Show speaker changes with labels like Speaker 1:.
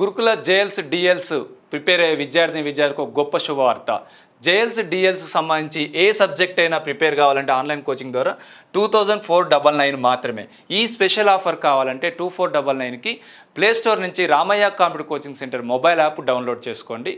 Speaker 1: గురుకుల JLs DLs prepare అయ్యే విద్యార్థిని విద్యార్థికి ఒక గొప్ప శుభవార్త జేఎల్స్ డిఎల్స్ సంబంధించి ఏ సబ్జెక్ట్ అయినా ప్రిపేర్ కావాలంటే ఆన్లైన్ కోచింగ్ ద్వారా two thousand four double nine మాత్రమే ఈ స్పెషల్ ఆఫర్ కావాలంటే టూ ఫోర్ డబల్ నైన్కి ప్లేస్టోర్ నుంచి Ramayya computer coaching centre mobile app download చేసుకోండి